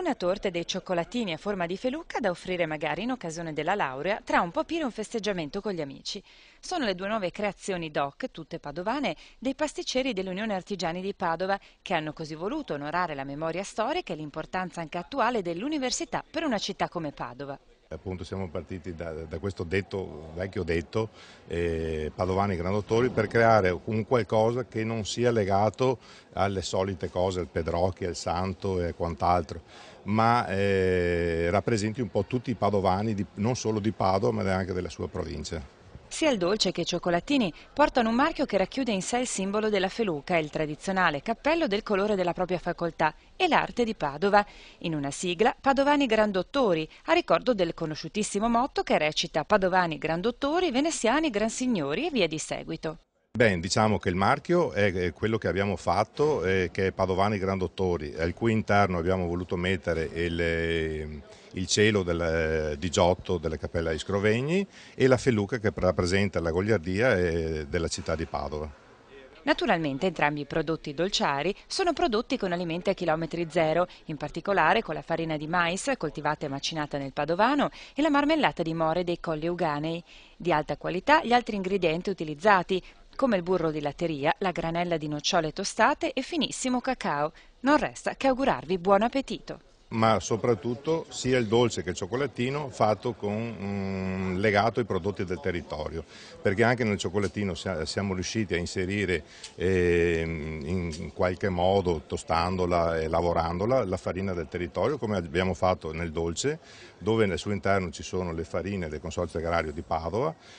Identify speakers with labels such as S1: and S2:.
S1: Una torta e dei cioccolatini a forma di felucca da offrire magari in occasione della laurea, tra un papiro e un festeggiamento con gli amici. Sono le due nuove creazioni DOC, tutte padovane, dei pasticceri dell'Unione Artigiani di Padova, che hanno così voluto onorare la memoria storica e l'importanza anche attuale dell'università per una città come Padova
S2: appunto siamo partiti da, da questo detto, vecchio detto, eh, Padovani Grandottori, per creare un qualcosa che non sia legato alle solite cose, al Pedrocchi, al Santo e quant'altro, ma eh, rappresenti un po' tutti i padovani, di, non solo di Padova, ma anche della sua provincia.
S1: Sia il dolce che i cioccolatini portano un marchio che racchiude in sé il simbolo della feluca, il tradizionale cappello del colore della propria facoltà e l'arte di Padova, in una sigla Padovani Grandottori, a ricordo del conosciutissimo motto che recita Padovani Grandottori, Veneziani Gran Signori e via di seguito.
S2: Beh, diciamo che il marchio è quello che abbiamo fatto, eh, che è Padovani Grandottori, al cui interno abbiamo voluto mettere il, ehm, il cielo del, eh, di Giotto della Cappella di Scrovegni e la feluca che rappresenta la gogliardia eh, della città di Padova.
S1: Naturalmente entrambi i prodotti dolciari sono prodotti con alimenti a chilometri zero, in particolare con la farina di mais coltivata e macinata nel Padovano e la marmellata di more dei Colli Uganei. Di alta qualità gli altri ingredienti utilizzati, come il burro di latteria, la granella di nocciole tostate e finissimo cacao. Non resta che augurarvi buon appetito
S2: ma soprattutto sia il dolce che il cioccolatino fatto con, mh, mm, legato ai prodotti del territorio, perché anche nel cioccolatino siamo riusciti a inserire eh, in qualche modo, tostandola e lavorandola, la farina del territorio, come abbiamo fatto nel dolce, dove nel suo interno ci sono le farine del Consorzio Agrario di Padova